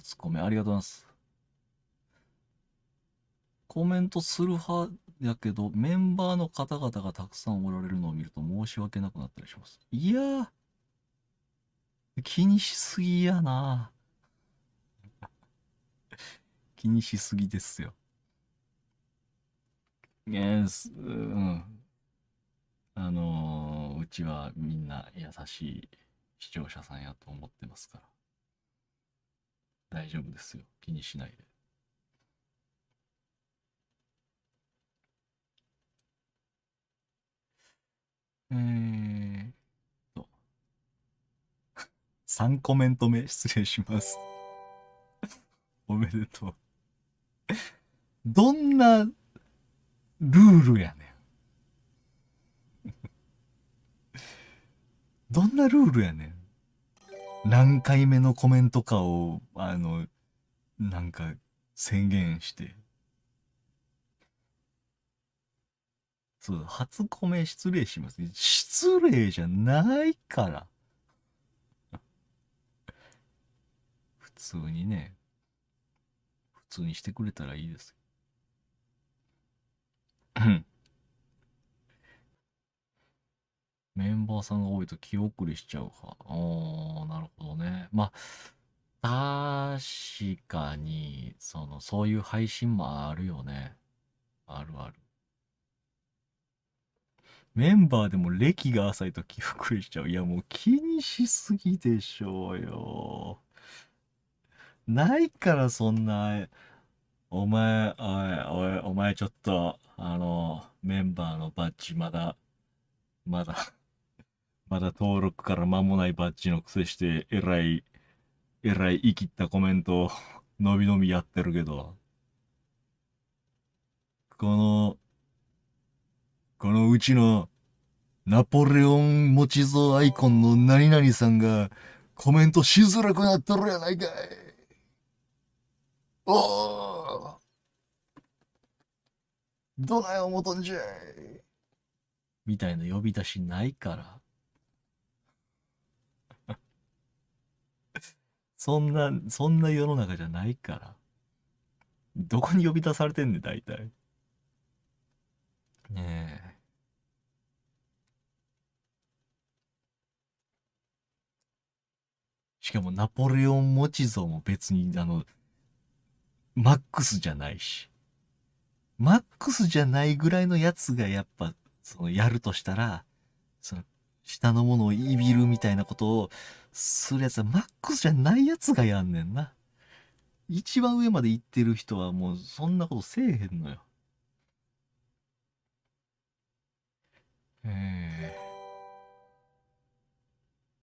初コメありがとうございます。コメントする派やけど、メンバーの方々がたくさんおられるのを見ると申し訳なくなったりします。いやー、気にしすぎやな 気にしすぎですよ。ねえ、うん。あのー、うちはみんな優しい視聴者さんやと思ってますから。大丈夫ですよ。気にしないで。えーと。3 コメント目、失礼します おめでとうどんなルールやねんどんなルールやねん。何回目のコメントかを、あの、なんか宣言して。そう、初コメ失礼します。失礼じゃないから。普通にね、普通にしてくれたらいいです。メンバーさんが多いと気遅れしちゃうか。おー、なるほどね。まあ、確かに、その、そういう配信もあるよね。あるある。メンバーでも歴が浅いと気遅れしちゃう。いや、もう気にしすぎでしょうよ。ないから、そんな、お前、おい、おい、お前ちょっと、あの、メンバーのバッジまだ、まだまだ登録から間もないバッジのくせして、えらい、えらい言い切ったコメントを、のびのびやってるけど、この、このうちの、ナポレオン持ち蔵アイコンの何々さんが、コメントしづらくなっとるやないかい。おおどない思とんじゃいみたいな呼び出しないから。そんな、そんな世の中じゃないから。どこに呼び出されてんねん、大体。ねえ。しかもナポレオン・モチゾも別に、あの、マックスじゃないし。マックスじゃないぐらいのやつがやっぱ、その、やるとしたら、その、下のものをいびるみたいなことをするやつはマックスじゃないやつがやんねんな。一番上まで行ってる人はもうそんなことせえへんのよ。